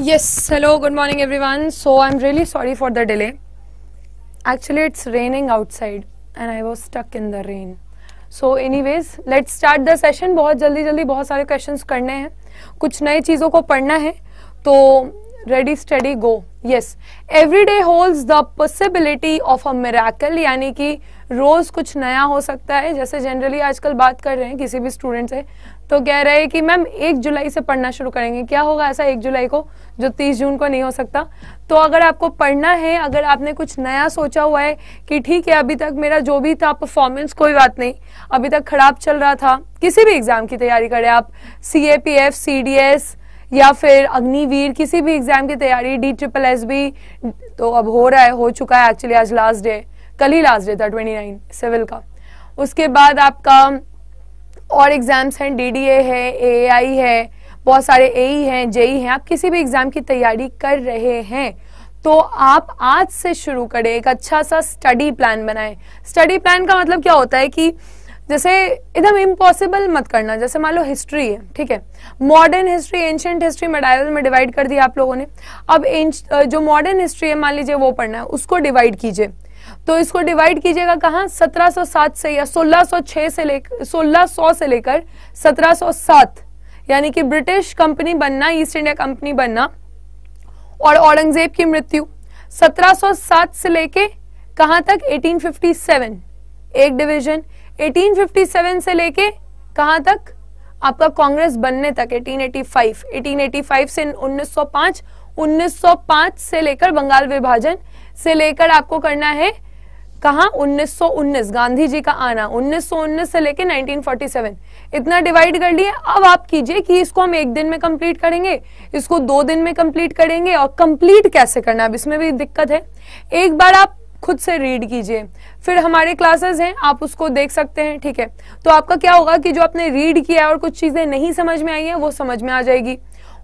Yes Yes, hello, good morning so I am really sorry for the delay actually it's raining outside and I was stuck in the rain so anyways let start the session बहुत जल्दी जल्दी बहुत सारे question करने हैं कुछ नए चीज़ों को पढ़ना है तो ready study go yes every day holds the possibility of a miracle यानी कि रोज़ कुछ नया हो सकता है जैसे जनरली आजकल बात कर रहे हैं किसी भी स्टूडेंट से तो कह रहे हैं कि मैम एक जुलाई से पढ़ना शुरू करेंगे क्या होगा ऐसा एक जुलाई को जो तीस जून को नहीं हो सकता तो अगर आपको पढ़ना है अगर आपने कुछ नया सोचा हुआ है कि ठीक है अभी तक मेरा जो भी था परफॉर्मेंस कोई बात नहीं अभी तक खराब चल रहा था किसी भी एग्जाम की तैयारी करें आप C A P F C D S या फिर अग्निवीर किसी भी एग्जाम की तैयारी डी ट्रिपल एस बी तो अब हो रहा है हो चुका है एक्चुअली आज लास्ट डे कल ही लास्ट डे था ट्वेंटी नाइन सिविल का उसके बाद आपका और एग्ज़ाम्स हैं डी है ए है बहुत सारे ए e हैं जेई e हैं आप किसी भी एग्ज़ाम की तैयारी कर रहे हैं तो आप आज से शुरू करें एक अच्छा सा स्टडी प्लान बनाएं स्टडी प्लान का मतलब क्या होता है कि जैसे एकदम इम्पॉसिबल मत करना जैसे मान लो हिस्ट्री है ठीक है modern history ancient history medieval में डिवाइड कर दिया आप लोगों ने अब जो मॉडर्न हिस्ट्री है मान लीजिए वो पढ़ना है उसको डिवाइड कीजिए तो इसको डिवाइड कीजिएगा कहा 1707 से या 1606 से लेकर 1600 से लेकर 1707 यानी कि ब्रिटिश कंपनी बनना ईस्ट इंडिया कंपनी बनना और औरंगजेब की मृत्यु 1707 से लेके कहा तक 1857 एक डिवीजन 1857 से लेके कहा तक आपका कांग्रेस बनने तक 1885 1885 से 1905 1905 से लेकर बंगाल विभाजन से लेकर आपको करना है कहा 1919 गांधी जी का आना 1919 से लेकर 1947 इतना डिवाइड कर लिए अब आप कीजिए कि इसको हम एक दिन में कंप्लीट करेंगे इसको दो दिन में कंप्लीट करेंगे और कंप्लीट कैसे करना अब इसमें भी दिक्कत है एक बार आप खुद से रीड कीजिए फिर हमारे क्लासेस हैं आप उसको देख सकते हैं ठीक है तो आपका क्या होगा कि जो आपने रीड किया है और कुछ चीजें नहीं समझ में आई है वो समझ में आ जाएगी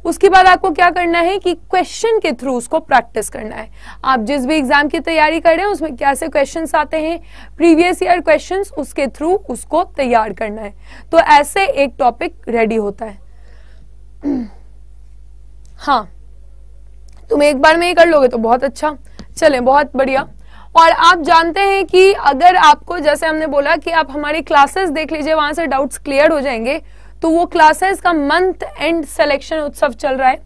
उसके बाद आपको क्या करना है कि क्वेश्चन के थ्रू उसको प्रैक्टिस करना है आप जिस भी एग्जाम की तैयारी कर रहे हैं उसमें क्या से क्वेश्चन आते हैं प्रीवियस ईयर क्वेश्चन उसके थ्रू उसको तैयार करना है तो ऐसे एक टॉपिक रेडी होता है हाँ तुम एक बार में ही कर लोगे तो बहुत अच्छा चले बहुत बढ़िया और आप जानते हैं कि अगर आपको जैसे हमने बोला कि आप हमारी क्लासेस देख लीजिए वहां से डाउट्स क्लियर हो जाएंगे तो वो क्लासेस का मंथ एंड सिलेक्शन उत्सव चल रहा है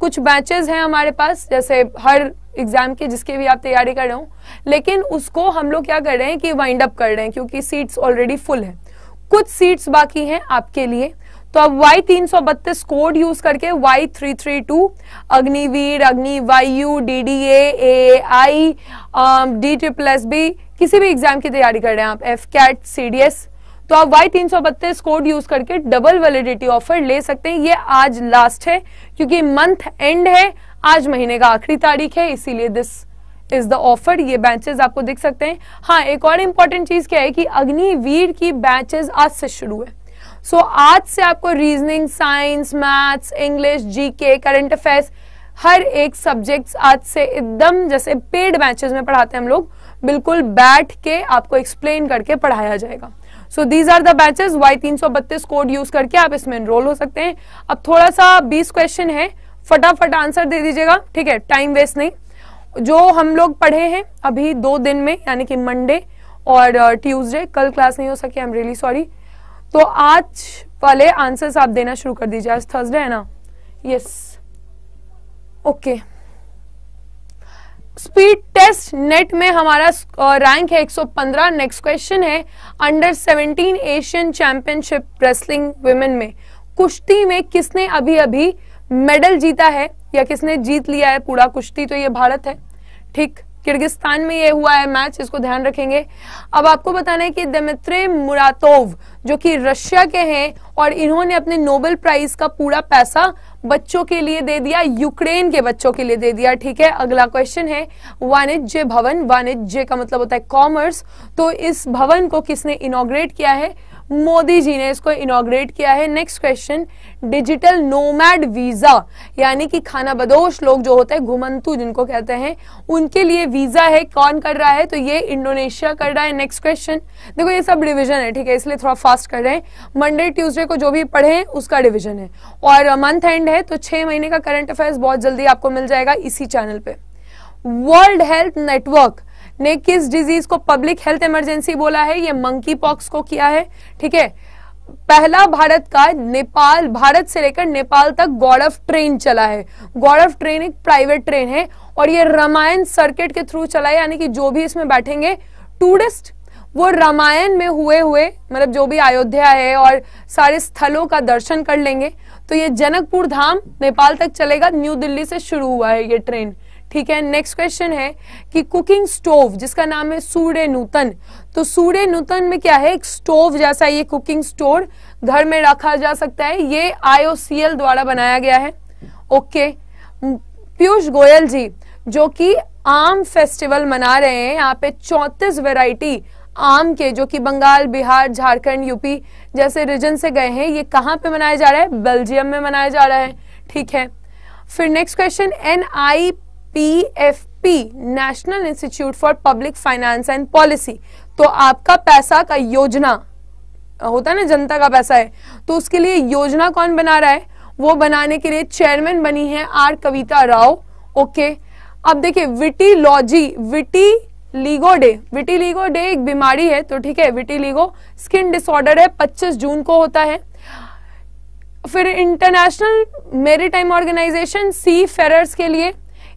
कुछ बैचेस हैं हमारे पास जैसे हर एग्जाम के जिसके भी आप तैयारी कर रहे हो लेकिन उसको हम लोग क्या कर रहे हैं कि वाइंड अप कर रहे हैं क्योंकि सीट्स ऑलरेडी फुल है कुछ सीट्स बाकी हैं आपके लिए तो अब वाई तीन सौ बत्तीस कोड यूज करके Y three three two Agniveer Agni Vayu D D A I D triple S B किसी भी एग्जाम की तैयारी कर रहे हैं आप AFCAT C D S तो आप वाई तीन सौ बत्तीस कोड यूज करके डबल वैलिडिटी ऑफर ले सकते हैं ये आज लास्ट है क्योंकि मंथ एंड है आज महीने का आखिरी तारीख है इसीलिए दिस इज द ऑफर ये बैचेस आपको दिख सकते हैं हाँ एक और इंपॉर्टेंट चीज क्या है कि अग्निवीर की बैचेस आज से शुरू है सो so, आज से आपको reasoning science maths English GK current affairs हर एक सब्जेक्ट आज से एकदम जैसे पेड बैचेस में पढ़ाते हैं हम लोग बिल्कुल बैठ के आपको एक्सप्लेन करके पढ़ाया जाएगा so these are the batches Y तीन सौ बत्तीस कोड यूज करके आप इसमें एनरोल हो सकते हैं अब थोड़ा सा बीस क्वेश्चन है फटाफट आंसर दे दीजिएगा ठीक है टाइम वेस्ट नहीं जो हम लोग पढ़े हैं अभी दो दिन में यानी कि मंडे और ट्यूसडे uh, कल क्लास नहीं हो सकी आई एम रियली सॉरी तो आज वाले आंसर्स आप देना शुरू कर दीजिए आज थर्सडे है ना yes okay speed test net में हमारा रैंक है 115 नेक्स्ट क्वेश्चन है under 17 Asian championship wrestling women में कुश्ती में किसने अभी अभी मेडल जीता है या किसने जीत लिया है पूरा कुश्ती तो ये भारत है ठीक किर्गिस्तान में ये हुआ है मैच इसको ध्यान रखेंगे अब आपको बताना है कि दमित्रे मुरातोव जो कि रशिया के हैं और इन्होंने अपने नोबेल प्राइज का पूरा पैसा बच्चों के लिए दे दिया यूक्रेन के बच्चों के लिए दे दिया ठीक है अगला क्वेश्चन है वाणिज्य भवन वाणिज्य का मतलब होता है कॉमर्स तो इस भवन को किसने इनोग्रेट किया है मोदी जी ने इसको इनोग्रेट किया है next question digital nomad visa यानी कि खाना बदोश लोग जो होते हैं घुमंतु जिनको कहते हैं उनके लिए वीजा है कौन कर रहा है तो ये इंडोनेशिया कर रहा है नेक्स्ट क्वेश्चन देखो ये सब डिविजन है ठीक है इसलिए थोड़ा फास्ट कर रहे हैं मंडे ट्यूजडे को जो भी पढ़े उसका डिविजन है और मंथ एंड है तो छह महीने का करंट अफेयर्स बहुत जल्दी आपको मिल जाएगा इसी चैनल पर वर्ल्ड हेल्थ नेटवर्क ने किस डिजीज को पब्लिक हेल्थ इमरजेंसी बोला है ये मंकी पॉक्स को किया है ठीक है पहला भारत का नेपाल भारत से लेकर नेपाल तक गौरव ट्रेन चला है गौरव ट्रेन एक प्राइवेट ट्रेन है और ये रामायण सर्किट के थ्रू चला है यानी कि जो भी इसमें बैठेंगे टूरिस्ट वो रामायण में हुए हुए मतलब जो भी अयोध्या है और सारे स्थलों का दर्शन कर लेंगे तो ये जनकपुर धाम नेपाल तक चलेगा न्यू दिल्ली से शुरू हुआ है ये ट्रेन ठीक है नेक्स्ट क्वेश्चन है कि कुकिंग स्टोव जिसका नाम है सूर्य नूतन तो सूर्य नूतन में क्या है एक स्टोव जैसा ये कुकिंग स्टोर घर में रखा जा सकता है ये आईओसीएल द्वारा बनाया गया है ओके पीयूष गोयल जी जो कि आम फेस्टिवल मना रहे हैं यहाँ पे चौतीस वेराइटी आम के जो कि बंगाल बिहार झारखंड यूपी जैसे रीजन से गए हैं ये कहाँ पे मनाया जा रहा है बेल्जियम में मनाया जा रहा है ठीक है फिर next question N I F P national institute for public finance and policy तो आपका पैसा का योजना होता है ना जनता का पैसा है तो उसके लिए योजना कौन बना रहा है वो बनाने के लिए चेयरमैन बनी है आर कविता राव ओके अब देखिए vitiligo vitiligo day vitiligo day एक बीमारी है तो ठीक है विटी लीगो स्किन डिसऑर्डर है 25 जून को होता है फिर इंटरनेशनल मेरी टाइम ऑर्गेनाइजेशन सी फेरर्स के लिए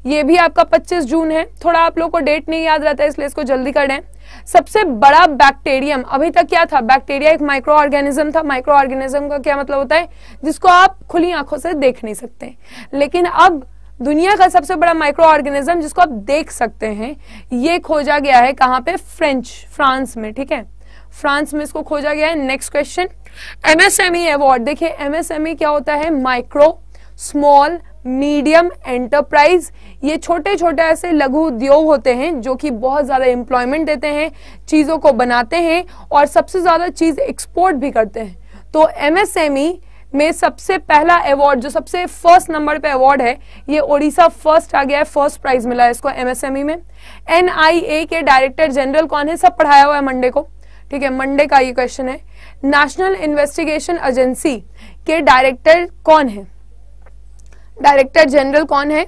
ये भी आपका 25 जून है थोड़ा आप लोगों को डेट नहीं याद रहता है इसलिए इसको जल्दी कर दें सबसे बड़ा बैक्टीरियम अभी तक क्या था बैक्टीरिया एक माइक्रो ऑर्गेनिज्म था माइक्रो ऑर्गेनिज्म का क्या मतलब होता है जिसको आप खुली आंखों से देख नहीं सकते लेकिन अब दुनिया का सबसे बड़ा माइक्रो ऑर्गेनिज्म जिसको आप देख सकते हैं ये खोजा गया है कहां पे फ्रेंच फ्रांस में ठीक है फ्रांस में इसको खोजा गया है नेक्स्ट क्वेश्चन एमएसएमई अवार्ड देखिए एमएसएमई e क्या होता है माइक्रो स्मॉल मीडियम एंटरप्राइज ये छोटे छोटे ऐसे लघु उद्योग होते हैं जो कि बहुत ज़्यादा एम्प्लॉयमेंट देते हैं चीज़ों को बनाते हैं और सबसे ज़्यादा चीज़ एक्सपोर्ट भी करते हैं तो एमएसएमई e में सबसे पहला अवार्ड जो सबसे फर्स्ट नंबर पे अवार्ड है ये ओडिशा फर्स्ट आ गया है फर्स्ट प्राइज मिला है इसको एमएसएमई e में एनआईए के डायरेक्टर जनरल कौन है सब पढ़ाया हुआ है मंडे को ठीक है मंडे का ये क्वेश्चन है नेशनल इन्वेस्टिगेशन एजेंसी के डायरेक्टर कौन है डायरेक्टर जनरल कौन है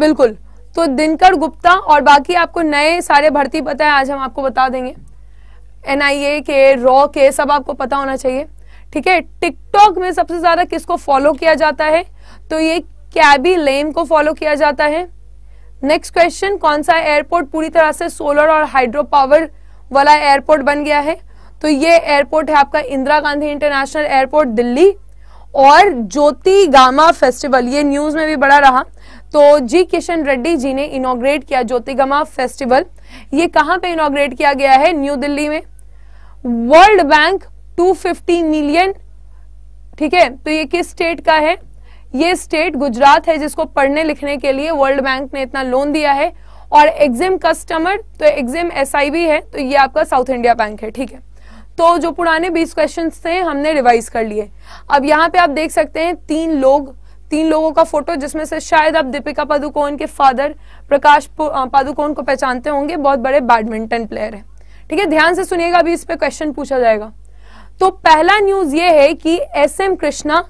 बिल्कुल तो दिनकर गुप्ता और बाकी आपको नए सारे भर्ती पता है आज हम आपको बता देंगे एनआईए के रॉ के सब आपको पता होना चाहिए ठीक है टिकटॉक में सबसे ज़्यादा किसको फॉलो किया जाता है तो ये कैबी लेम को फॉलो किया जाता है नेक्स्ट क्वेश्चन कौन सा एयरपोर्ट पूरी तरह से सोलर और हाइड्रो पावर वाला एयरपोर्ट बन गया है तो ये एयरपोर्ट है आपका इंदिरा गांधी इंटरनेशनल एयरपोर्ट दिल्ली और ज्योति गामा फेस्टिवल ये न्यूज में भी बड़ा रहा तो जी किशन रेड्डी जी ने इनोग्रेट किया ज्योति गामा फेस्टिवल ये कहां पे इनोग्रेट किया गया है न्यू दिल्ली में वर्ल्ड बैंक 250 मिलियन ठीक है तो ये किस स्टेट का है ये स्टेट गुजरात है जिसको पढ़ने लिखने के लिए वर्ल्ड बैंक ने इतना लोन दिया है और एग्जिम कस्टमर तो एग्जिम एस है तो ये आपका साउथ इंडिया बैंक है ठीक है तो जो पुराने बीस क्वेश्चन थे हमने रिवाइज कर लिए अब यहाँ पे आप देख सकते हैं तीन लोग तीन लोगों का फोटो जिसमें से शायद आप दीपिका पादुकोण के फादर प्रकाश पादुकोण को पहचानते होंगे बहुत बड़े बैडमिंटन प्लेयर है ठीक है ध्यान से सुनिएगा अभी इस पर क्वेश्चन पूछा जाएगा तो पहला न्यूज ये है कि एस एम कृष्णा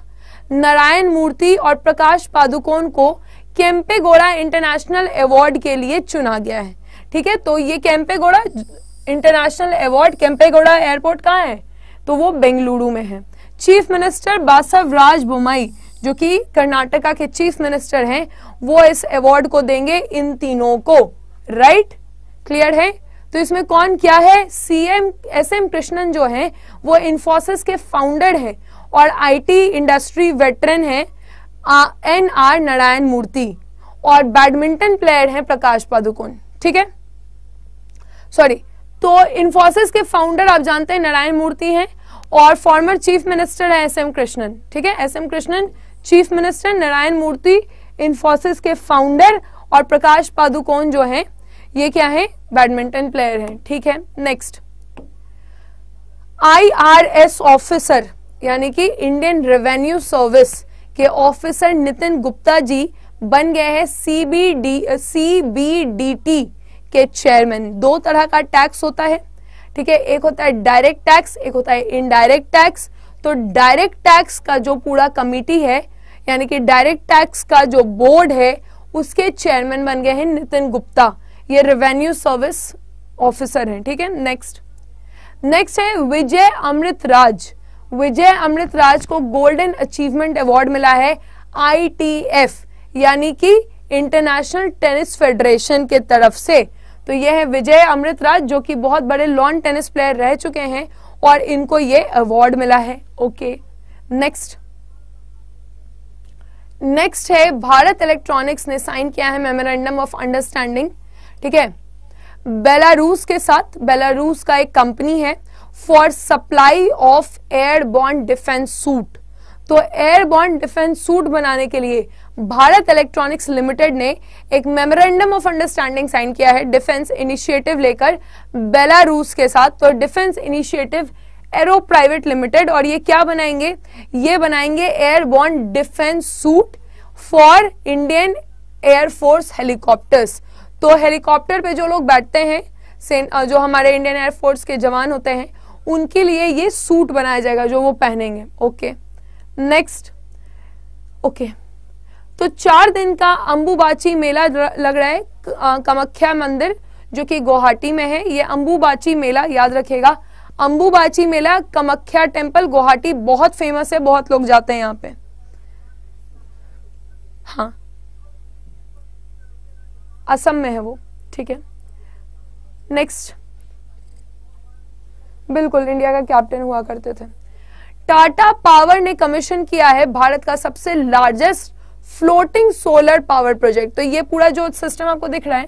नारायण मूर्ति और प्रकाश पादुकोण को कैंपेगोड़ा इंटरनेशनल अवार्ड के लिए चुना गया है ठीक है तो ये Kempegowda international award Kempegowda airport कहाँ है तो वो बेंगलुरु में है चीफ मिनिस्टर बासव राज बुमाई जो कि कर्नाटका के चीफ मिनिस्टर हैं वो इस अवार्ड को देंगे इन तीनों को राइट क्लियर है तो इसमें कौन क्या है सीएम एसएम कृष्णन जो हैं वो इन्फोसिस के फाउंडर हैं और आईटी इंडस्ट्री वेटरन हैं एन आर नारायण मूर्ति और बैडमिंटन प्लेयर हैं प्रकाश पादुकोण ठीक है सॉरी तो इन्फोसिस के फाउंडर आप जानते हैं नारायण मूर्ति हैं और फॉर्मर चीफ मिनिस्टर है एस एम कृष्णन ठीक है S M Krishnan chief minister Narayana Murthy Infosys के फाउंडर और प्रकाश पादुकोण जो है ये क्या है बैडमिंटन प्लेयर है ठीक है नेक्स्ट एस ऑफिसर यानी कि इंडियन रेवेन्यू सर्विस के ऑफिसर नितिन गुप्ता जी बन गए हैं सीबीडी सीबीडीटी के चेयरमैन दो तरह का टैक्स होता है ठीक है एक होता है डायरेक्ट टैक्स एक होता है इनडायरेक्ट टैक्स तो डायरेक्ट टैक्स का जो पूरा कमिटी है यानी कि डायरेक्ट टैक्स का जो बोर्ड है उसके चेयरमैन बन गए हैं नितिन गुप्ता ये रेवेन्यू सर्विस ऑफिसर हैं ठीक है नेक्स्ट नेक्स्ट है विजय अमृत राज विजय अमृत राज को गोल्डन अचीवमेंट अवार्ड मिला है आई यानी कि इंटरनेशनल टेनिस फेडरेशन के तरफ से तो ये है विजय अमृतराज जो कि बहुत बड़े लॉन टेनिस प्लेयर रह चुके हैं और इनको ये अवार्ड मिला है ओके नेक्स्ट नेक्स्ट है भारत इलेक्ट्रॉनिक्स ने साइन किया है मेमोरेंडम ऑफ अंडरस्टैंडिंग ठीक है बेलारूस के साथ बेलारूस का एक कंपनी है for supply of airborne defence suit तो एयरबॉर्न डिफेंस सूट बनाने के लिए भारत इलेक्ट्रॉनिक्स लिमिटेड ने एक मेमोरेंडम ऑफ अंडरस्टैंडिंग साइन किया है डिफेंस इनिशिएटिव लेकर बेलारूस के साथ तो defence initiative aero private limited और ये क्या बनाएंगे ये बनाएंगे airborne defence suit for Indian air force helicopters तो हेलीकॉप्टर पे जो लोग बैठते हैं जो हमारे इंडियन एयरफोर्स के जवान होते हैं उनके लिए ये सूट बनाया जाएगा जो वो पहनेंगे ओके okay. नेक्स्ट ओके तो चार दिन का अंबुबाची मेला लग रहा है कमाख्या मंदिर जो कि गुवाहाटी में है ये अंबुबाची मेला याद रखेगा अंबुबाची मेला कमाख्या टेम्पल गुवाहाटी बहुत फेमस है बहुत लोग जाते हैं यहाँ पे हाँ असम में है वो ठीक है नेक्स्ट बिल्कुल इंडिया का कैप्टन हुआ करते थे टाटा पावर ने कमीशन किया है भारत का सबसे largest floating solar power project तो ये पूरा जो सिस्टम आपको दिख रहा है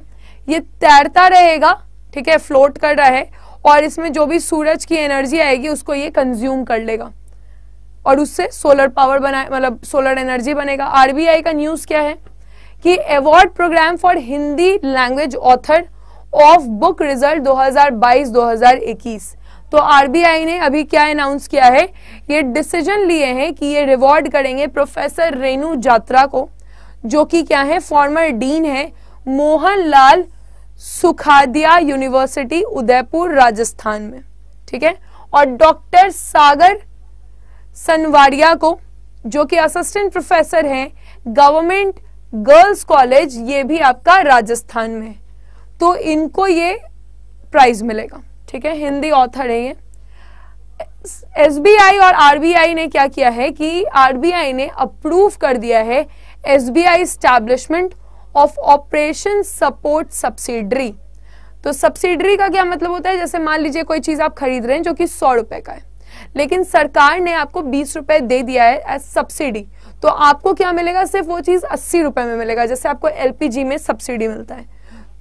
ये तैरता रहेगा ठीक है फ्लोट कर रहा है और इसमें जो भी सूरज की एनर्जी आएगी उसको ये कंज्यूम कर लेगा और उससे सोलर पावर बना मतलब सोलर एनर्जी बनेगा आरबीआई का न्यूज क्या है कि award programme for Hindi language author of book result 2022-2021 तो आरबीआई ने अभी क्या अनाउंस किया है ये डिसीजन लिए हैं कि ये रिवॉर्ड करेंगे प्रोफेसर रेणु जात्रा को जो कि क्या है फॉर्मर डीन है मोहनलाल सुखादिया यूनिवर्सिटी उदयपुर राजस्थान में ठीक है और डॉक्टर सागर सनवारिया को जो कि असिस्टेंट प्रोफेसर हैं गवर्नमेंट गर्ल्स कॉलेज ये भी आपका राजस्थान में है तो इनको ये प्राइज मिलेगा ठीक है हिंदी ऑथर है ये एस और आरबीआई ने क्या किया है कि आरबीआई ने अप्रूव कर दिया है S B I establishment of operation support subsidiary तो सब्सिडरी का क्या मतलब होता है जैसे मान लीजिए कोई चीज आप खरीद रहे हैं जो कि सौ रुपए का है लेकिन सरकार ने आपको बीस रुपए दे दिया है एज सब्सिडी तो आपको क्या मिलेगा सिर्फ वो चीज अस्सी रुपए में मिलेगा जैसे आपको एलपीजी में सब्सिडी मिलता है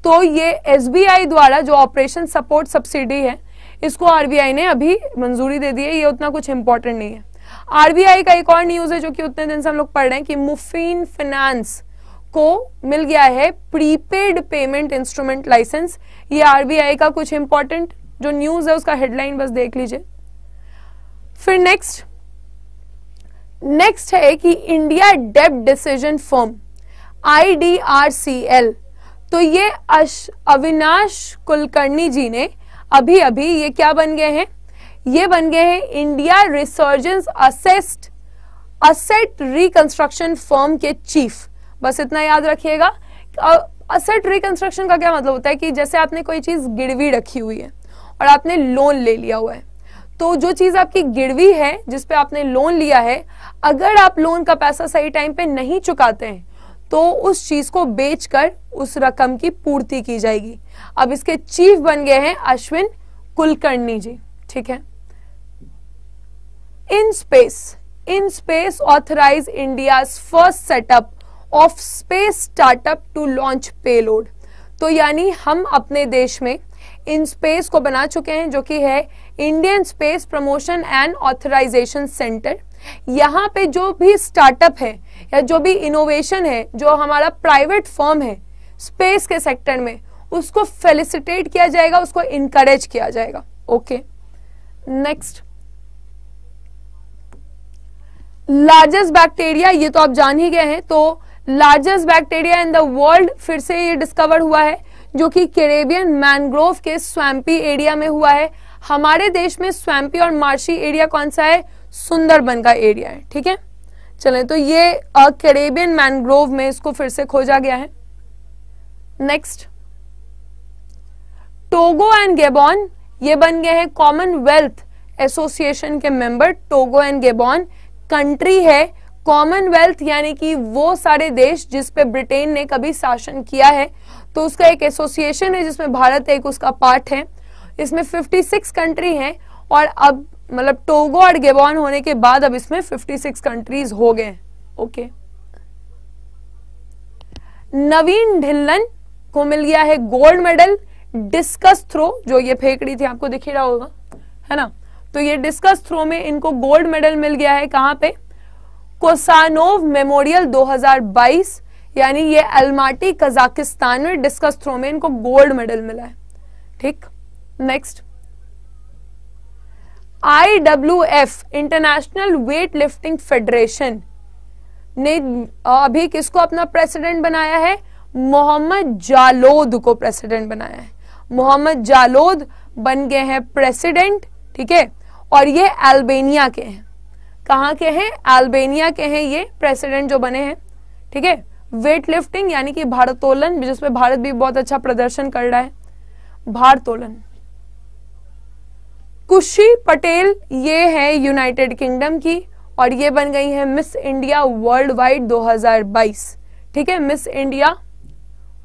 तो ये एसबीआई द्वारा जो ऑपरेशन सपोर्ट सब्सिडी है इसको आरबीआई ने अभी मंजूरी दे दी है ये उतना कुछ इंपॉर्टेंट नहीं है आरबीआई का एक और न्यूज है जो कि उतने दिन से हम लोग पढ़ रहे हैं कि मुफीन फाइनेंस को मिल गया है प्रीपेड पेमेंट इंस्ट्रूमेंट लाइसेंस ये आरबीआई का कुछ इंपॉर्टेंट जो न्यूज है उसका हेडलाइन बस देख लीजिए फिर नेक्स्ट नेक्स्ट है कि India debt decision firm I तो ये अश अविनाश कुलकर्णी जी ने अभी अभी ये क्या बन गए हैं ये बन गए हैं India resurgence asset asset reconstruction form के चीफ बस इतना याद रखिएगा असेट रिकंस्ट्रक्शन का क्या मतलब होता है कि जैसे आपने कोई चीज गिरवी रखी हुई है और आपने लोन ले लिया हुआ है तो जो चीज आपकी गिरवी है जिसपे आपने लोन लिया है अगर आप लोन का पैसा सही टाइम पे नहीं चुकाते हैं तो उस चीज को बेचकर उस रकम की पूर्ति की जाएगी अब इसके चीफ बन गए हैं अश्विन कुलकर्णी जी ठीक है in space in space authorise India first setup of space startup to launch payload तो यानी हम अपने देश में इन स्पेस को बना चुके हैं जो कि है Indian space promotion and authorisation centre यहाँ पे जो भी स्टार्टअप है या जो भी इनोवेशन है जो हमारा प्राइवेट फॉर्म है स्पेस के सेक्टर में उसको फेलिसिटेट किया जाएगा उसको इनकरेज किया जाएगा ओके नेक्स्ट लार्जेस्ट बैक्टीरिया ये तो आप जान ही गए हैं तो largest bacteria in the world फिर से ये डिस्कवर हुआ है जो कि कैरेबियन मैनग्रोव के स्वैम्पी एरिया में हुआ है हमारे देश में स्वैम्पी और मार्शी एरिया कौन सा है सुंदरबन का एरिया है ठीक है चले तो ये कैरेबियन मैनग्रोव में इसको फिर से खोजा गया है नेक्स्ट टोगो एंड गेबोन ये बन गए हैं कॉमनवेल्थ एसोसिएशन के member Togo and Gabon country है कॉमनवेल्थ यानी कि वो सारे देश जिस पे ब्रिटेन ने कभी शासन किया है तो उसका एक एसोसिएशन है जिसमें भारत एक उसका पार्ट है इसमें 56 कंट्री हैं और अब मतलब टोगो और गेबॉन होने के बाद अब इसमें 56 कंट्रीज हो गए ओके नवीन ढिल्लन को मिल गया है गोल्ड मेडल डिस्कस थ्रो जो ये फेंक रही थी आपको दिख रहा होगा है ना तो ये डिस्कस थ्रो में इनको गोल्ड मेडल मिल गया है कहां पे कोसानोव मेमोरियल 2022 यानी ये अल्माटी कजाकिस्तान में डिस्कस थ्रो में इनको गोल्ड मेडल मिला है ठीक next I W F international weightlifting federation ने अभी किसको अपना प्रेसिडेंट बनाया है मोहम्मद जालोद को प्रेसिडेंट बनाया है मोहम्मद जालोद बन गए हैं प्रेसिडेंट ठीक है और ये अल्बेनिया के हैं कहाँ के हैं अल्बेनिया के हैं ये प्रेसिडेंट जो बने हैं ठीक है वेट लिफ्टिंग यानी कि भारतोलन जिसमें भारत भी बहुत अच्छा प्रदर्शन कर रहा है भारतोलन कुशी पटेल ये है यूनाइटेड किंगडम की और ये बन गई है मिस इंडिया वर्ल्ड वाइड 2022 ठीक है मिस इंडिया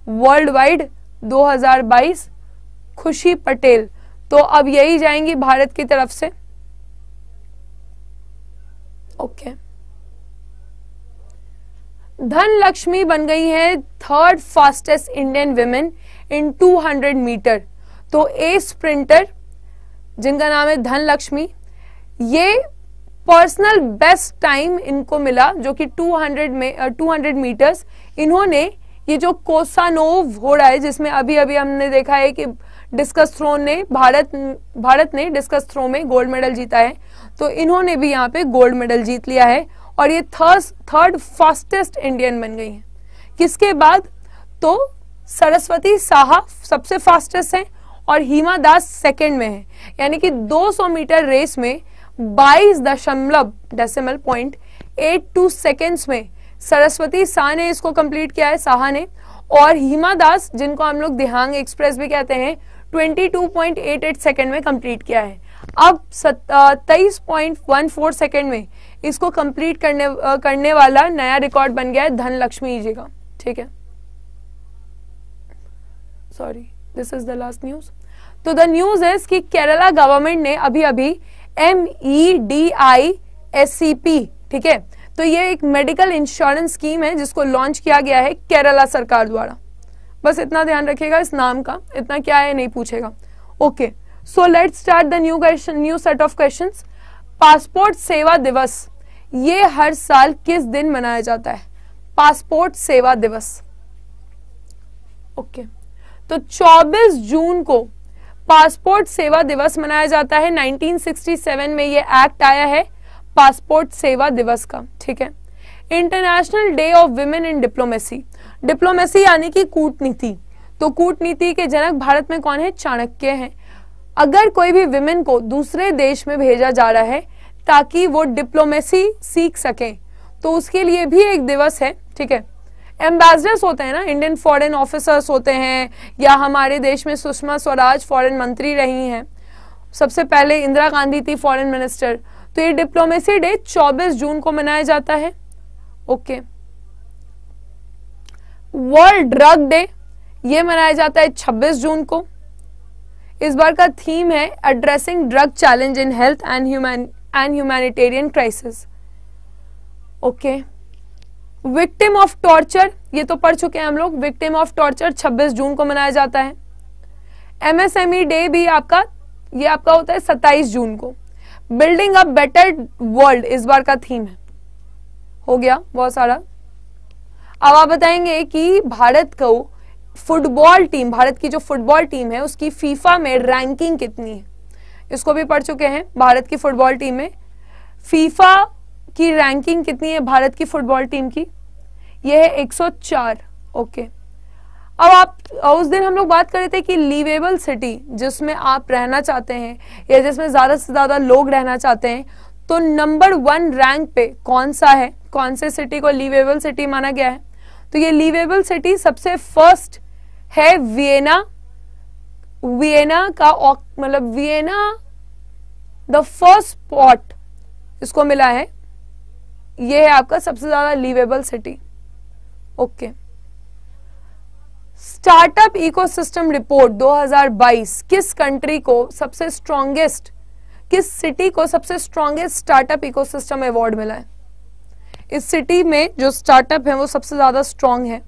वर्ल्ड वाइड 2022 खुशी पटेल तो अब यही जाएंगी भारत की तरफ से ओके धन लक्ष्मी बन गई है third fastest Indian women in 200 metre तो ए स्प्रिंटर जिनका नाम है धन लक्ष्मी ये पर्सनल बेस्ट टाइम इनको मिला जो कि 200 में 200 मीटर्स इन्होंने ये जो कोसानोव घोड़ा है जिसमें अभी अभी हमने देखा है कि डिस्कस थ्रो ने भारत भारत ने डिस्कस थ्रो में गोल्ड मेडल जीता है तो इन्होंने भी यहाँ पे गोल्ड मेडल जीत लिया है और ये थर्स थर्ड फास्टेस्ट इंडियन बन गई है किसके बाद तो सरस्वती साहा सबसे फास्टेस्ट हैं और हीमा दास सेकेंड में है यानी कि 200 मीटर रेस में बाईस दशमलव decimal point eight two seconds में सरस्वती शाह ने इसको कंप्लीट किया है साहा ने और हिमा दास जिनको हम लोग देहांग एक्सप्रेस भी कहते हैं 22.88 सेकंड में कंप्लीट किया है अब तेईस पॉइंट वन फोर सेकेंड में इसको कंप्लीट करने आ, करने वाला नया रिकॉर्ड बन गया है धनलक्ष्मी जी का ठीक है sorry this is the last news तो द न्यूज इज कि केरला गवर्नमेंट ने अभी अभी M E D I S C P ठीक है तो ये एक मेडिकल इंश्योरेंस स्कीम है जिसको लॉन्च किया गया है केरला सरकार द्वारा बस इतना ध्यान रखिएगा इस नाम का इतना क्या है नहीं पूछेगा okay so let start the new question new set of question passport सेवा दिवस ये हर साल किस दिन मनाया जाता है पासपोर्ट सेवा दिवस ओके okay. तो 24 जून को पासपोर्ट सेवा दिवस मनाया जाता है 1967 में ये एक्ट आया है पासपोर्ट सेवा दिवस का ठीक है international day of women in diplomacy diplomacy यानी कि कूटनीति तो कूटनीति के जनक भारत में कौन है चाणक्य है अगर कोई भी विमेन को दूसरे देश में भेजा जा रहा है ताकि वो डिप्लोमेसी सीख सके तो उसके लिए भी एक दिवस है ठीक है एम्बेसडर्स होते हैं ना इंडियन फॉरेन ऑफिसर्स होते हैं या हमारे देश में सुषमा स्वराज फॉरेन मंत्री रही हैं सबसे पहले इंदिरा गांधी थी फॉरेन मिनिस्टर तो ये डिप्लोमेसी डे 24 जून को मनाया जाता है ओके वर्ल्ड ड्रग डे ये मनाया जाता है 26 जून को इस बार का थीम है addressing drug challenge in health and human and humanitarian crisis okay victim of torture ये तो पढ़ चुके हैं हम लोग विक्टिम ऑफ टॉर्चर 26 जून को मनाया जाता है एमएसएमई डे e भी आपका ये आपका होता है 27 जून को बिल्डिंग अ बेटर वर्ल्ड इस बार का थीम है हो गया बहुत सारा अब आप बताएंगे कि भारत को फुटबॉल टीम भारत की जो फुटबॉल टीम है उसकी फीफा में रैंकिंग कितनी है इसको भी पढ़ चुके हैं भारत की फुटबॉल टीम में फीफा की रैंकिंग कितनी है भारत की फुटबॉल टीम की ये है 104 ओके अब आप उस दिन हम लोग बात कर रहे थे कि लीवेबल सिटी जिसमें आप रहना चाहते हैं या जिसमें ज़्यादा से ज़्यादा लोग रहना चाहते हैं तो नंबर वन रैंक पे कौन सा है कौन से सिटी को लीवेबल सिटी माना गया है तो ये लीवेबल सिटी सबसे फर्स्ट है वियना वियना का मतलब वियना द फर्स्ट स्पॉट इसको मिला है ये है आपका सबसे ज़्यादा liveable city okay startup ecosystem report 2022 किस कंट्री को सबसे स्ट्रांगेस्ट किस सिटी को सबसे स्ट्रांगेस्ट स्टार्टअप इकोसिस्टम अवार्ड मिला है इस सिटी में जो स्टार्टअप है वो सबसे ज्यादा स्ट्रांग है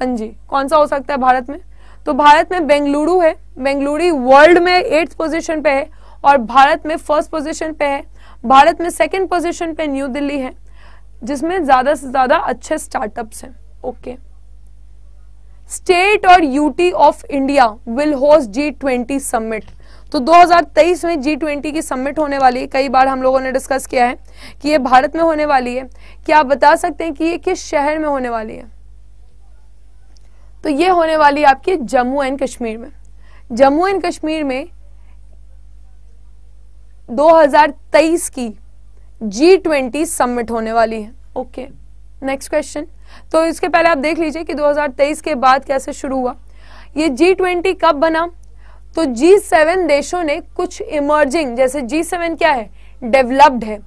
हाँ जी कौन सा हो सकता है भारत में तो भारत में बेंगलुरु है बेंगलुरु वर्ल्ड में एट्थ पोजीशन पे है और भारत में फर्स्ट पोजीशन पे है भारत में सेकंड पोजीशन पे न्यू दिल्ली है जिसमें ज़्यादा से ज़्यादा अच्छे स्टार्टअप्स हैं ओके स्टेट और UT of India will host G twenty summit तो 2023 में जी ट्वेंटी की समिट होने वाली है कई बार हम लोगों ने डिस्कस किया है कि ये भारत में होने वाली है क्या आप बता सकते हैं कि ये किस शहर में होने वाली है तो ये होने वाली है आपकी जम्मू एंड कश्मीर में जम्मू एंड कश्मीर में 2023 की जी ट्वेंटी सबमिट होने वाली है ओके नेक्स्ट क्वेश्चन तो इसके पहले आप देख लीजिए कि 2023 के बाद कैसे शुरू हुआ ये जी ट्वेंटी कब बना तो जी सेवन देशों ने कुछ इमर्जिंग जैसे जी सेवन क्या है डेवलप्ड है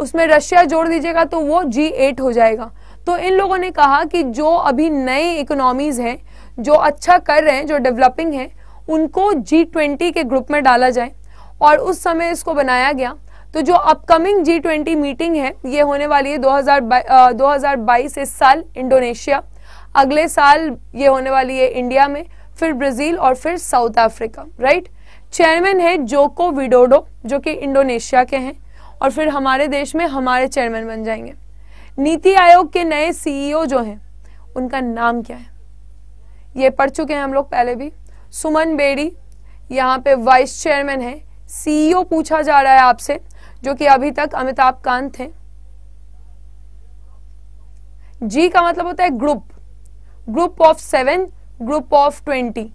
उसमें रशिया जोड़ दीजिएगा तो वो जी एट हो जाएगा तो इन लोगों ने कहा कि जो अभी नए इकोनॉमीज हैं जो अच्छा कर रहे हैं जो डेवलपिंग है उनको जी ट्वेंटी के ग्रुप में डाला जाए और उस समय इसको बनाया गया तो जो अपकमिंग जी ट्वेंटी मीटिंग है ये होने वाली है 2022 बाईस इस साल इंडोनेशिया अगले साल ये होने वाली है इंडिया में फिर ब्राज़ील और फिर साउथ अफ्रीका राइट चेयरमैन है जोको विडोडो जो कि इंडोनेशिया के हैं और फिर हमारे देश में हमारे चेयरमैन बन जाएंगे नीति आयोग के नए सीईओ e जो हैं उनका नाम क्या है ये पढ़ चुके हैं हम लोग पहले भी सुमन बेड़ी यहाँ पे वाइस चेयरमैन है सीईओ e पूछा जा रहा है आपसे जो कि अभी तक अमिताभ कांत थे जी का मतलब होता है group group of seven group of twenty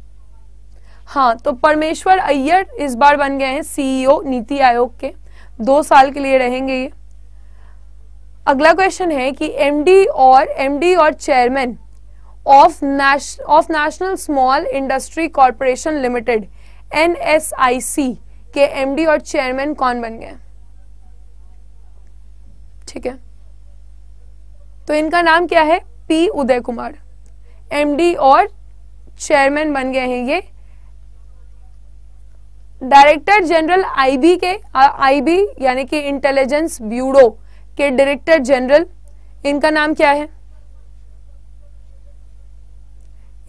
हाँ तो परमेश्वर अय्यर इस बार बन गए हैं सीईओ e नीति आयोग के दो साल के लिए रहेंगे ये अगला क्वेश्चन है कि एमडी और एमडी और chairman of national of national small industry corporation limited NSIC के एमडी और चेयरमैन कौन बन गए हैं ठीक है तो इनका नाम क्या है पी उदय कुमार एमडी और चेयरमैन बन गए हैं ये डायरेक्टर जनरल आईबी के आईबी यानी कि इंटेलिजेंस ब्यूरो के डायरेक्टर जनरल इनका नाम क्या है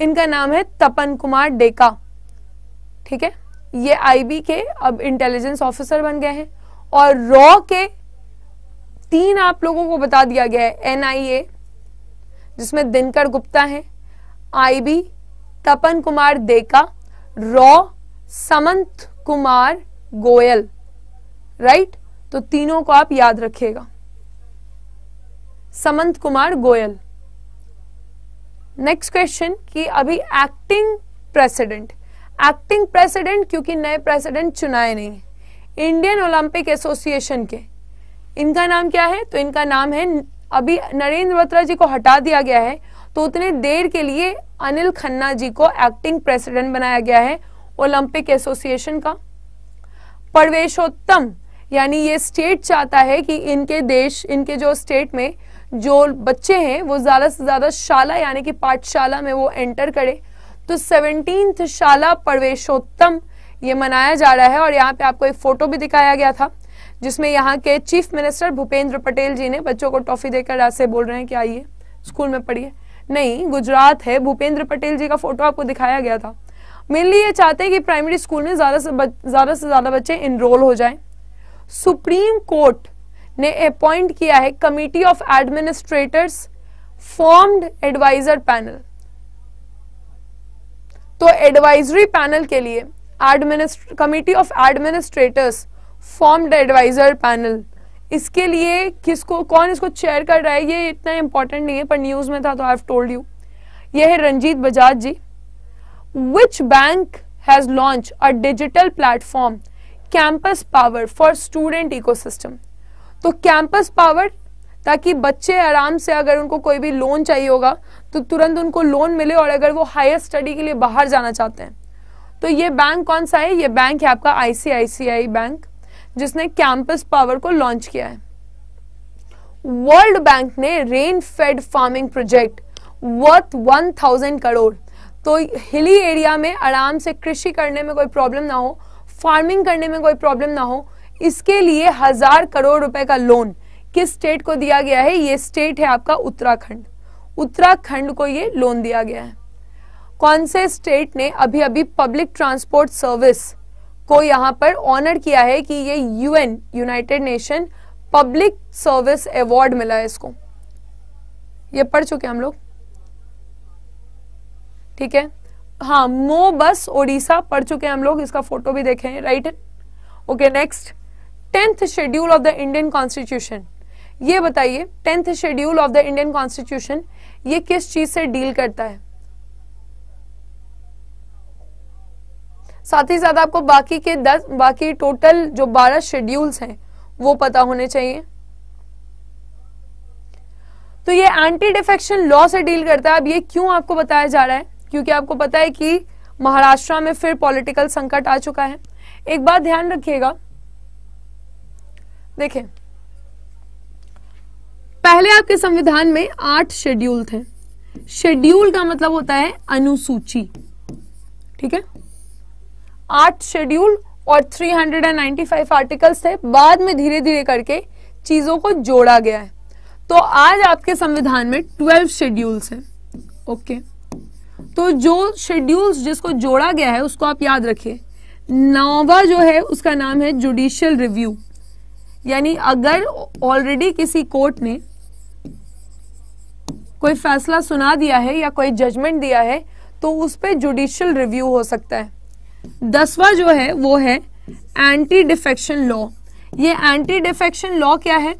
इनका नाम है तपन कुमार डेका ठीक है ये आईबी के अब इंटेलिजेंस ऑफिसर बन गए हैं और रॉ के तीन आप लोगों को बता दिया गया है एनआईए जिसमें दिनकर गुप्ता है आईबी तपन कुमार देका रॉ समंत कुमार गोयल राइट तो तीनों को आप याद रखिएगा समंत कुमार गोयल नेक्स्ट क्वेश्चन कि अभी एक्टिंग प्रेसिडेंट एक्टिंग प्रेसिडेंट क्योंकि नए प्रेसिडेंट चुनाए नहीं इंडियन ओलंपिक एसोसिएशन के इनका नाम क्या है तो इनका नाम है अभी नरेंद्र बत्रा जी को हटा दिया गया है तो उतने देर के लिए अनिल खन्ना जी को एक्टिंग प्रेसिडेंट बनाया गया है ओलंपिक एसोसिएशन का परवेशोत्तम यानी ये स्टेट चाहता है कि इनके देश इनके जो स्टेट में जो बच्चे हैं वो ज़्यादा से ज़्यादा शाला यानी कि पाठशाला में वो एंटर करे तो सेवनटीन्थ शाला प्रवेशोत्तम ये मनाया जा रहा है और यहाँ पे आपको एक फ़ोटो भी दिखाया गया था जिसमें यहाँ के चीफ मिनिस्टर भूपेंद्र पटेल जी ने बच्चों को टॉफी देकर ऐसे बोल रहे हैं कि आइए स्कूल में पढ़िए नहीं गुजरात है भूपेंद्र पटेल जी का फोटो आपको दिखाया गया था मेनली ये चाहते हैं कि प्राइमरी स्कूल में ज़्यादा से ज़्यादा से ज़्यादा बच्चे इनरोल हो जाए सुप्रीम कोर्ट ने अपॉइंट किया है committee of administrators formed adviser panel तो एडवाइजरी पैनल के लिए एडमिनिस्ट्र committee of administrators formed adviser panel इसके लिए किसको कौन इसको चेयर कर रहा है ये इतना इंपॉर्टेंट नहीं है पर न्यूज में था तो आई हैव टोल्ड यू ये है Ranjit Bajaj ji which bank has launch a digital platform campus power for student ecosystem तो कैंपस पावर ताकि बच्चे आराम से अगर उनको कोई भी लोन चाहिए होगा तो तुरंत उनको लोन मिले और अगर वो हायर स्टडी के लिए बाहर जाना चाहते हैं तो ये बैंक कौन सा है ये बैंक है आपका आईसीआईसीआई बैंक जिसने कैंपस पावर को लॉन्च किया है वर्ल्ड बैंक ने rain fed farming project worth one thousand crore तो हिली एरिया में आराम से कृषि करने में कोई प्रॉब्लम ना हो फार्मिंग करने में कोई प्रॉब्लम ना हो इसके लिए हजार करोड़ रुपए का लोन किस स्टेट को दिया गया है ये स्टेट है आपका उत्तराखंड उत्तराखंड को ये लोन दिया गया है कौन से स्टेट ने अभी अभी पब्लिक ट्रांसपोर्ट सर्विस को यहाँ पर ऑनर किया है कि ये UN United Nation public service award मिला है इसको ये पढ़ चुके हम लोग ठीक है हाँ मो बस ओडिशा पढ़ चुके हैं हम लोग इसका फोटो भी देखे हैं right okay next tenth schedule of the Indian constitution ये बताइए tenth schedule of the Indian constitution ये किस चीज से डील करता है साथ ही साथ आपको बाकी के दस बाकी टोटल जो बारह शेड्यूल्स हैं वो पता होने चाहिए तो ये एंटी डिफेक्शन लॉ से डील करता है अब ये क्यों आपको बताया जा रहा है क्योंकि आपको पता है कि महाराष्ट्र में फिर पॉलिटिकल संकट आ चुका है एक बात ध्यान रखिएगा देखें पहले आपके संविधान में आठ शेड्यूल थे शेड्यूल का मतलब होता है अनुसूची ठीक है आठ शेड्यूल और 395 आर्टिकल्स थे बाद में धीरे धीरे करके चीजों को जोड़ा गया है तो आज आपके संविधान में 12 शेड्यूल्स हैं ओके तो जो शेड्यूल्स जिसको जोड़ा गया है उसको आप याद रखिए नौवा जो है उसका नाम है जुडिशियल रिव्यू यानी अगर ऑलरेडी किसी कोर्ट ने कोई फैसला सुना दिया है या कोई जजमेंट दिया है तो उस पर जुडिशियल रिव्यू हो सकता है दसवा जो है वो है एंटी डिफेक्शन लॉ ये एंटी डिफेक्शन लॉ क्या है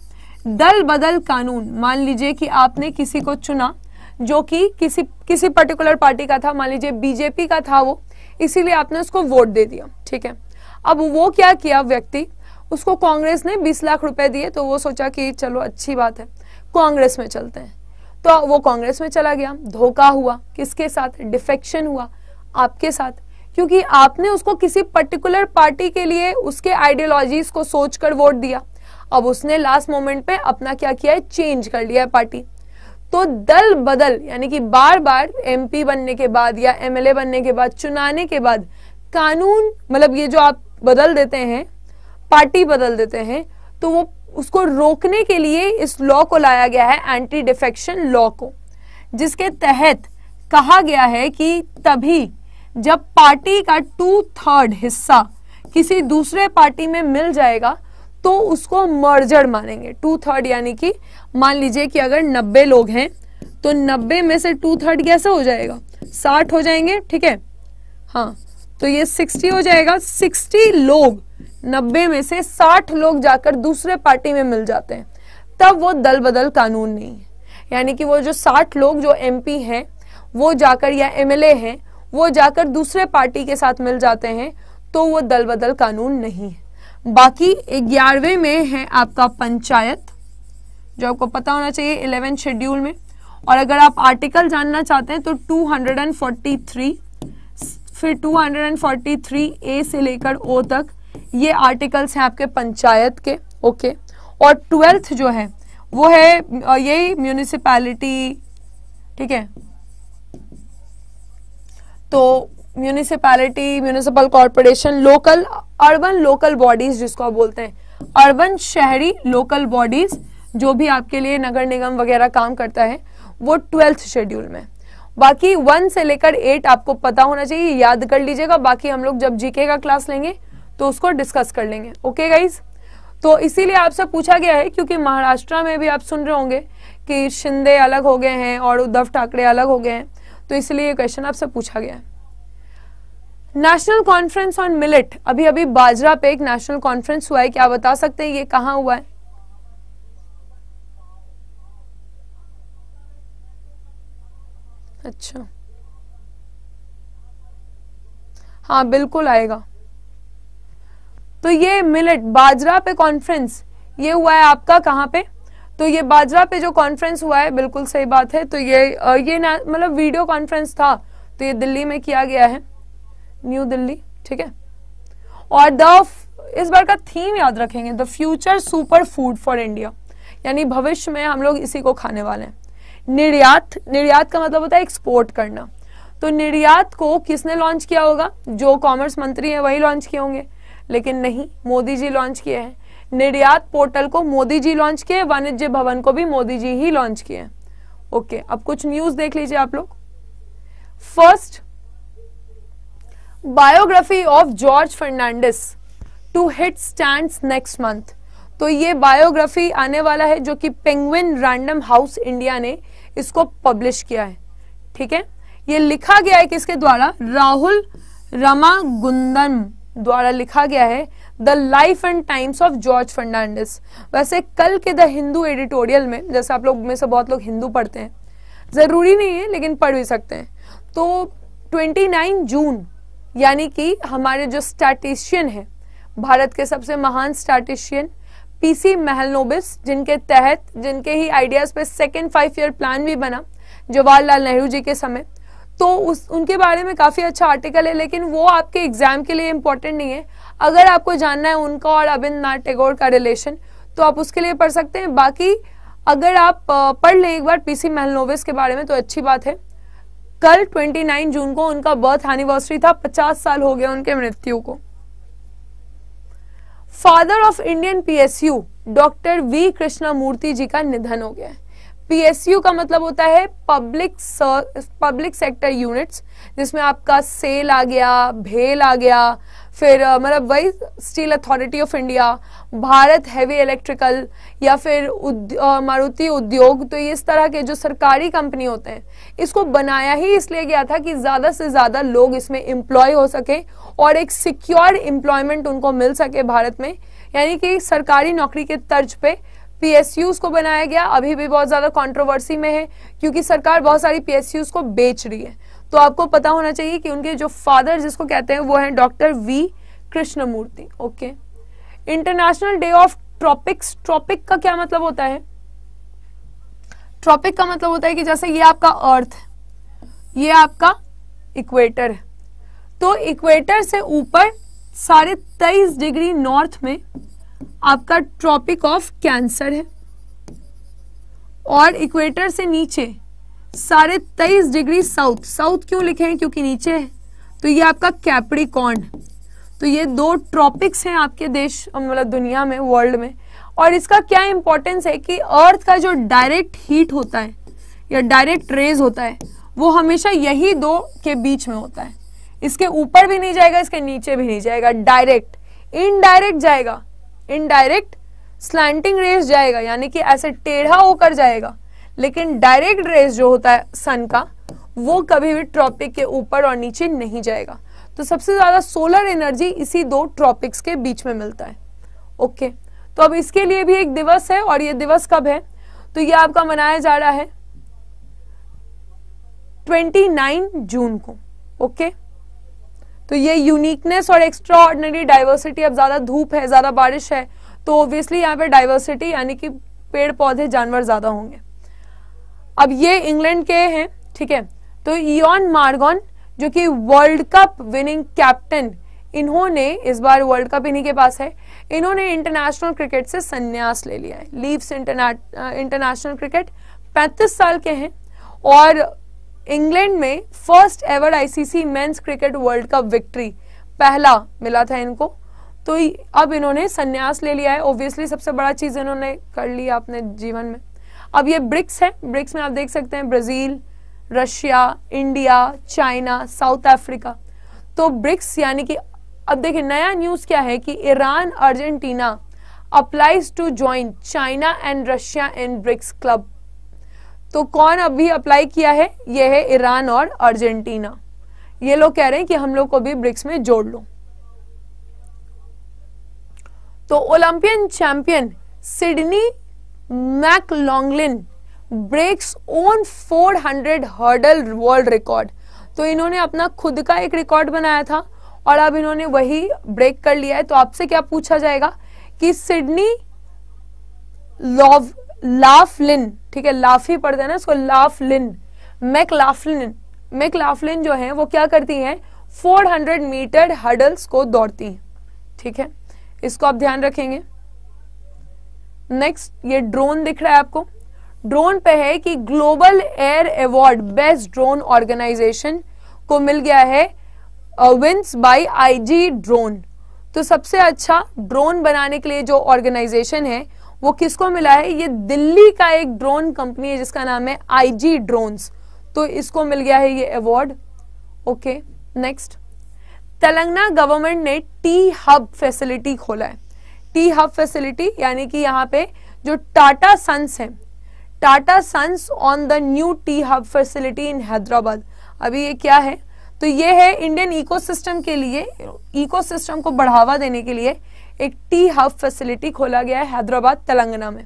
दल बदल कानून मान लीजिए कि आपने किसी को चुना जो कि किसी किसी पर्टिकुलर पार्टी का था मान लीजिए बीजेपी का था वो इसीलिए आपने उसको वोट दे दिया ठीक है अब वो क्या किया व्यक्ति उसको कांग्रेस ने 20 लाख रुपए दिए तो वो सोचा कि चलो अच्छी बात है कांग्रेस में चलते हैं तो वो कांग्रेस में चला गया धोखा हुआ किसके साथ डिफेक्शन हुआ आपके साथ क्योंकि आपने उसको किसी पर्टिकुलर पार्टी के लिए उसके आइडियोलॉजीज को सोचकर वोट दिया अब उसने लास्ट मोमेंट पे अपना क्या किया है चेंज कर लिया है पार्टी तो दल बदल यानी कि बार बार एमपी बनने के बाद या एमएलए बनने के बाद चुनाने के बाद कानून मतलब ये जो आप बदल देते हैं पार्टी बदल देते हैं तो वो उसको रोकने के लिए इस लॉ को लाया गया है एंटी डिफेक्शन लॉ को जिसके तहत कहा गया है कि तभी जब पार्टी का टू थर्ड हिस्सा किसी दूसरे पार्टी में मिल जाएगा तो उसको मर्जर मानेंगे टू थर्ड यानी कि मान लीजिए कि अगर 90 लोग हैं तो 90 में से टू थर्ड कैसे हो जाएगा 60 हो जाएंगे ठीक है हाँ तो ये 60 हो जाएगा 60 लोग 90 में से 60 लोग जाकर दूसरे पार्टी में मिल जाते हैं तब वो दल बदल कानून नहीं है यानी कि वो जो 60 लोग जो एमपी हैं वो जाकर या एमएलए हैं वो जाकर दूसरे पार्टी के साथ मिल जाते हैं तो वो दल बदल कानून नहीं है बाकी ग्यारहवें में है आपका पंचायत जो आपको पता होना चाहिए इलेवेंथ शेड्यूल में और अगर आप आर्टिकल जानना चाहते हैं तो 243 फिर 243 ए से लेकर ओ तक ये आर्टिकल्स हैं आपके पंचायत के ओके और ट्वेल्थ जो है वो है यही म्यूनिसिपैलिटी ठीक है तो municipality municipal corporation local urban local bodies जिसको आप बोलते हैं अर्बन शहरी लोकल बॉडीज जो भी आपके लिए नगर निगम वगैरह काम करता है वो ट्वेल्थ शेड्यूल में बाकी वन से लेकर एट आपको पता होना चाहिए याद कर लीजिएगा बाकी हम लोग जब जीके का क्लास लेंगे तो उसको डिस्कस कर लेंगे ओके गाइज तो इसीलिए आपसे पूछा गया है क्योंकि महाराष्ट्र में भी आप सुन रहे होंगे कि शिंदे अलग हो गए हैं और उद्धव ठाकरे अलग हो गए हैं तो इसलिए ये क्वेश्चन आपसे पूछा गया है नेशनल कॉन्फ्रेंस ऑन मिलेट अभी अभी बाजरा पे एक नेशनल कॉन्फ्रेंस हुआ है क्या बता सकते हैं ये कहा हुआ है अच्छा हाँ बिल्कुल आएगा तो ये मिलेट बाजरा पे कॉन्फ्रेंस ये हुआ है आपका कहां पे तो ये बाजरा पे जो कॉन्फ्रेंस हुआ है बिल्कुल सही बात है तो ये ये मतलब वीडियो कॉन्फ्रेंस था तो ये दिल्ली में किया गया है न्यू दिल्ली ठीक है और द इस बार का थीम याद रखेंगे the future super food for India यानी भविष्य में हम लोग इसी को खाने वाले हैं निर्यात निर्यात का मतलब होता है एक्सपोर्ट करना तो निर्यात को किसने लॉन्च किया होगा जो कॉमर्स मंत्री है वही लॉन्च किए होंगे लेकिन नहीं मोदी जी लॉन्च किए हैं निर्यात पोर्टल को मोदी जी लॉन्च किए वाणिज्य भवन को भी मोदी जी ही लॉन्च किए ओके अब कुछ न्यूज देख लीजिए आप लोग first biography of George Fernandes to hit stand next month तो ये बायोग्राफी आने वाला है जो कि पेंगुइन रैंडम हाउस इंडिया ने इसको पब्लिश किया है ठीक है ये लिखा गया है किसके द्वारा राहुल रमा गुंदन द्वारा लिखा गया है the life and times of George Fernandes वैसे कल के द हिंदू एडिटोरियल में जैसे आप लोग में से बहुत लोग हिंदू पढ़ते हैं ज़रूरी नहीं है लेकिन पढ़ भी सकते हैं तो 29 जून यानी कि हमारे जो स्टैटिशियन हैं भारत के सबसे महान स्टैटिशियन पीसी महलनोबिस जिनके तहत जिनके ही आइडियाज़ पे सेकेंड फाइव ईयर प्लान भी बना जवाहरलाल नेहरू जी के समय तो उस उनके बारे में काफ़ी अच्छा आर्टिकल है लेकिन वो आपके एग्जाम के लिए इम्पोर्टेंट नहीं है अगर आपको जानना है उनका और नाथ टेगोर का रिलेशन तो आप उसके लिए पढ़ सकते हैं बाकी अगर आप पढ़ लें एक बार पीसी महलनोविस के बारे में तो अच्छी बात है कल 29 जून को उनका बर्थ एनिवर्सरी था 50 साल हो गया उनके मृत्यु को father of Indian PSU doctor V Krishna Murthy ji का निधन हो गया है पीएसयू का मतलब होता है पब्लिक पब्लिक सेक्टर यूनिट्स जिसमें आपका सेल आ गया भेल आ गया फिर मतलब वही steel authority of India Bharat heavy electrical या फिर उद, मारुति उद्योग तो इस तरह के जो सरकारी कंपनी होते हैं इसको बनाया ही इसलिए गया था कि ज़्यादा से ज़्यादा लोग इसमें एम्प्लॉय हो सके और एक सिक्योर एम्प्लॉयमेंट उनको मिल सके भारत में यानी कि सरकारी नौकरी के तर्ज पे पीएसयूज को बनाया गया अभी भी बहुत ज़्यादा कंट्रोवर्सी में है क्योंकि सरकार बहुत सारी पीएसयूज को बेच रही है तो आपको पता होना चाहिए कि उनके जो फादर जिसको कहते हैं वो हैं doctor V Krishnamurthy okay international day of tropics tropic का क्या मतलब होता है ट्रॉपिक का मतलब होता है कि जैसे ये आपका अर्थ ये आपका इक्वेटर है तो इक्वेटर से ऊपर साढ़े तेईस डिग्री नॉर्थ में आपका ट्रॉपिक ऑफ कैंसर है और इक्वेटर से नीचे साढ़े तेईस डिग्री साउथ साउथ क्यों लिखे हैं क्योंकि नीचे है तो ये आपका कैप्रिकॉन तो ये दो ट्रॉपिक्स हैं आपके देश मतलब दुनिया में वर्ल्ड में और इसका क्या इंपॉर्टेंस है कि अर्थ का जो डायरेक्ट हीट होता है या डायरेक्ट रेज होता है वो हमेशा यही दो के बीच में होता है इसके ऊपर भी नहीं जाएगा इसके नीचे भी नहीं जाएगा डायरेक्ट इनडायरेक्ट जाएगा इनडायरेक्ट स्लैंटिंग रेस जाएगा यानी कि ऐसे टेढ़ा होकर जाएगा लेकिन डायरेक्ट रेस जो होता है सन का वो कभी भी ट्रॉपिक के ऊपर और नीचे नहीं जाएगा तो सबसे ज्यादा सोलर एनर्जी इसी दो ट्रॉपिक्स के बीच में मिलता है ओके okay. तो अब इसके लिए भी एक दिवस है और ये दिवस कब है तो ये आपका मनाया जा रहा है 29 जून को ओके okay? तो ये यूनिकनेस और एक्स्ट्रा ऑर्डनरी डाइवर्सिटी अब ज़्यादा धूप है ज़्यादा बारिश है तो ओब्वियसली यहाँ पे डाइवर्सिटी यानी कि पेड़ पौधे जानवर ज़्यादा होंगे अब ये इंग्लैंड के हैं ठीक है तो इन मार्गोन जो कि वर्ल्ड कप विनिंग कैप्टन इन्होंने इस बार वर्ल्ड कप इन्हीं के पास है इन्होंने इंटरनेशनल क्रिकेट से संन्यास ले लिया है लीव्स इंटरनेशनल क्रिकेट पैंतीस साल के हैं और इंग्लैंड में first ever ICC men's cricket world cup victory पहला मिला था इनको तो अब इन्होंने संन्यास ले लिया है ऑब्वियसली सबसे बड़ा चीज इन्होंने कर लिया अपने जीवन में अब ये ब्रिक्स है ब्रिक्स में आप देख सकते हैं Brazil Russia India China South Africa तो ब्रिक्स यानी कि अब देखिए नया न्यूज क्या है कि Iran Argentina applies to join China and Russia in BRICS club तो कौन अभी अप्लाई किया है यह है ईरान और अर्जेंटीना ये लोग कह रहे हैं कि हम लोग को भी ब्रिक्स में जोड़ लो तो Olympian champion Sydney McLaughlin breaks on 400 hurdle world record तो इन्होंने अपना खुद का एक रिकॉर्ड बनाया था और अब इन्होंने वही ब्रेक कर लिया है तो आपसे क्या पूछा जाएगा कि सिडनी लॉव लाफलिन ठीक है लाफी पढ़ते हैं ना इसको Laughlin McLaughlin McLaughlin जो है वो क्या करती है 400 मीटर हडल्स को दौड़ती है ठीक है इसको आप ध्यान रखेंगे नेक्स्ट ये ड्रोन दिख रहा है आपको ड्रोन पे है कि global air award best drone organisation को मिल गया है विंस बाय आईजी ड्रोन तो सबसे अच्छा ड्रोन बनाने के लिए जो ऑर्गेनाइजेशन है वो किसको मिला है ये दिल्ली का एक ड्रोन कंपनी है जिसका नाम है आईजी ड्रोन्स तो इसको मिल गया है ये award okay next Telangana government ने टी हब फैसिलिटी खोला है टी हब फैसिलिटी यानी कि यहाँ पे जो टाटा सन्स है Tata Sons on the new T hub facility in Hyderabad अभी ये क्या है तो ये है इंडियन इकोसिस्टम के लिए इकोसिस्टम को बढ़ावा देने के लिए एक टी हब फैसिलिटी खोला गया है हैदराबाद तेलंगाना में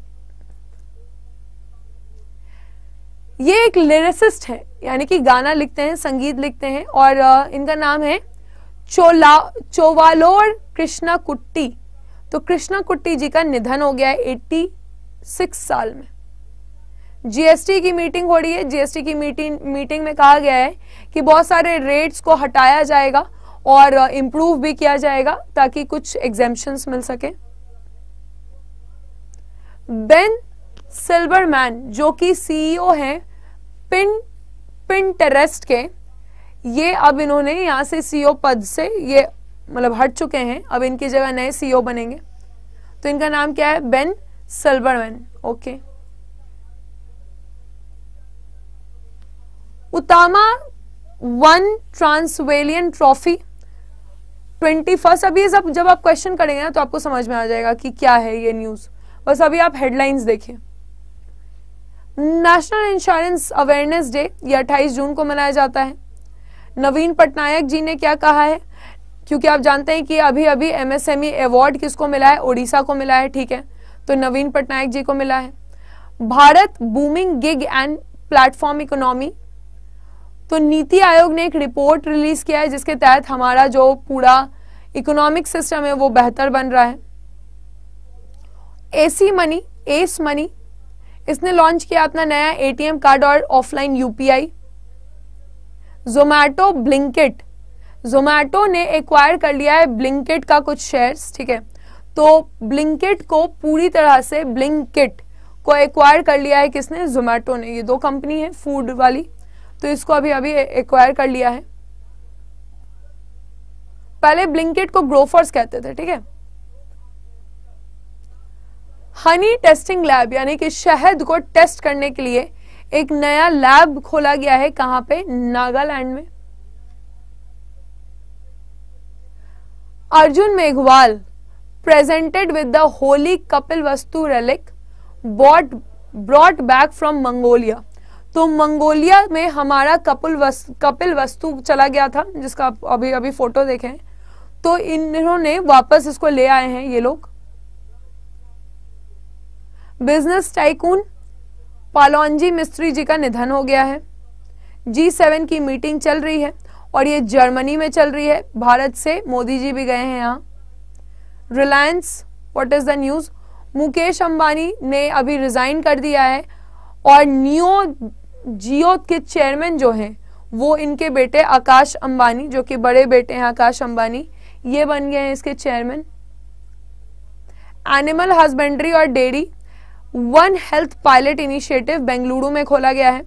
ये एक लिरिसिस्ट है यानी कि गाना लिखते हैं संगीत लिखते हैं और इनका नाम है चोला चोवालोर कृष्णा कुट्टी तो कृष्णा कुट्टी जी का निधन हो गया है 86 साल में जीएसटी की मीटिंग हो रही है जीएसटी की मीटिंग मीटिंग में कहा गया है कि बहुत सारे रेट्स को हटाया जाएगा और इम्प्रूव uh, भी किया जाएगा ताकि कुछ एग्जामेशन मिल सके बेन सिल्वरमैन जो कि सीईओ e हैं पिन पिन टेरेस्ट के ये अब इन्होंने यहां से सीईओ e पद से ये मतलब हट चुके हैं अब इनकी जगह नए सीईओ e बनेंगे तो इनका नाम क्या है बेन सिल्वरमैन ओके उतामा वन ट्रांसवेलियन ट्रॉफी ट्वेंटी फर्स्ट अभी सब जब आप क्वेश्चन करेंगे ना तो आपको समझ में आ जाएगा कि क्या है ये न्यूज बस अभी आप हेडलाइंस देखिए नेशनल इंश्योरेंस अवेयरनेस डे ये 28 जून को मनाया जाता है नवीन पटनायक जी ने क्या कहा है क्योंकि आप जानते हैं कि अभी अभी एमएसएमई अवार्ड किसको मिला है ओडिशा को मिला है ठीक है तो नवीन पटनायक जी को मिला है Bharat booming gig and platform economy तो नीति आयोग ने एक रिपोर्ट रिलीज किया है जिसके तहत हमारा जो पूरा इकोनॉमिक सिस्टम है वो बेहतर बन रहा है एसी मनी एस मनी इसने लॉन्च किया अपना नया एटीएम कार्ड और ऑफलाइन यूपीआई जोमैटो ब्लिंकेट जोमैटो ने एक्वायर कर लिया है ब्लिंकेट का कुछ शेयर्स ठीक है तो ब्लिंकेट को पूरी तरह से ब्लिंकेट को एक्वायर कर लिया है किसने जोमैटो ने ये दो कंपनी है फूड वाली तो इसको अभी अभी एक्वायर कर लिया है पहले ब्लिंकेट को ग्रोफर्स कहते थे ठीक है हनी टेस्टिंग लैब यानी कि शहद को टेस्ट करने के लिए एक नया लैब खोला गया है कहां पे नागालैंड में Arjun Meghwal presented with the holy Kapilavastu relic bought brought back from Mongolia तो मंगोलिया में हमारा कपिल वस्तु कपिल वस्तु चला गया था जिसका आप अभी अभी फोटो देखें तो इन्होंने वापस इसको ले आए हैं ये लोग बिजनेस टाइकून पालोंजी मिस्त्री जी का निधन हो गया है जी सेवन की मीटिंग चल रही है और ये जर्मनी में चल रही है भारत से मोदी जी भी गए हैं यहाँ Reliance what is the news Mukesh Ambani ने अभी रिज़ाइन कर दिया है और न्यू जियो के चेयरमैन जो हैं वो इनके बेटे आकाश अंबानी जो कि बड़े बेटे हैं आकाश अंबानी ये बन गए हैं इसके चेयरमैन एनिमल हस्बेंड्री और dairy one health pilot initiative Bengaluru में खोला गया है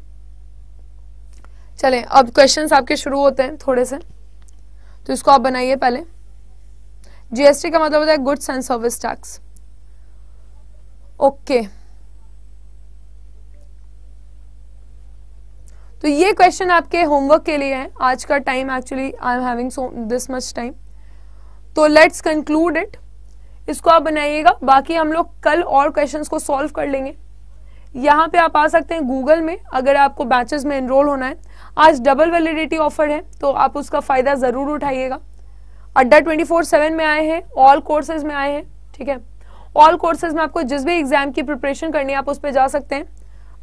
चलें अब क्वेश्चंस आपके शुरू होते हैं थोड़े से तो इसको आप बनाइए पहले जीएसटी का मतलब होता है goods and service tax okay okay. तो ये क्वेश्चन आपके होमवर्क के लिए है आज का time actually I am having so this much time तो लेट्स कंक्लूड इट इसको आप बनाइएगा बाकी हम लोग कल और क्वेश्चन को सॉल्व कर लेंगे यहाँ पे आप आ सकते हैं गूगल में अगर आपको बैचेस में इनरोल होना है आज डबल वैलिडिटी ऑफर है तो आप उसका फ़ायदा ज़रूर उठाइएगा अड्डा ट्वेंटी फोर सेवन में आए हैं ऑल कोर्सेज में आए हैं ठीक है ऑल कोर्सेज में आपको जिस भी एग्जाम की प्रिपरेशन करनी है आप उस पर जा सकते हैं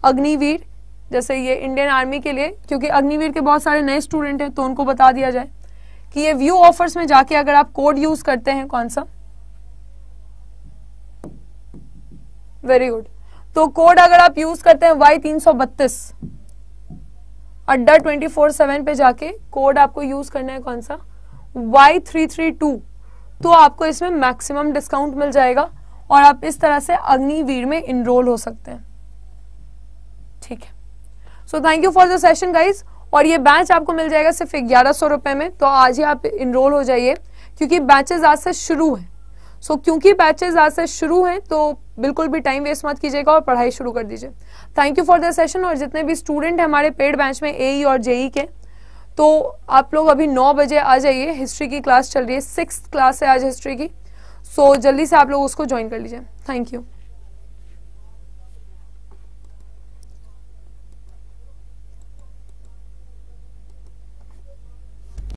अग्निवीर जैसे ये इंडियन आर्मी के लिए क्योंकि अग्निवीर के बहुत सारे नए स्टूडेंट हैं तो उनको बता दिया जाए कि ये व्यू ऑफर्स में जाके अगर आप कोड यूज करते हैं कौन सा वेरी गुड तो कोड अगर आप यूज करते हैं वाई तीन सौ बत्तीस अड्डा ट्वेंटी फोर सेवन पे जाके कोड आपको यूज करना है कौन सा वाई थ्री थ्री टू तो आपको इसमें मैक्सिमम डिस्काउंट मिल जाएगा और आप इस तरह से अग्निवीर में इनरोल हो सकते हैं ठीक है so thank you for the session guys और ये बैच आपको मिल जाएगा सिर्फ ग्यारह सौ रुपए में तो आज ही आप इनरोल हो जाइए क्योंकि बैचेज आज से शुरू हैं सो so, क्योंकि बैचेज आज से शुरू हैं तो बिल्कुल भी टाइम वेस्ट मत कीजिएगा और पढ़ाई शुरू कर दीजिए thank you for the session और जितने भी स्टूडेंट हैं हमारे पेड बैच में ए e और जेई e के तो आप लोग अभी नौ बजे आ जाइए हिस्ट्री की क्लास चल रही है सिक्स क्लास है आज हिस्ट्री की सो so, जल्दी से आप लोग उसको ज्वाइन कर लीजिए थैंक यू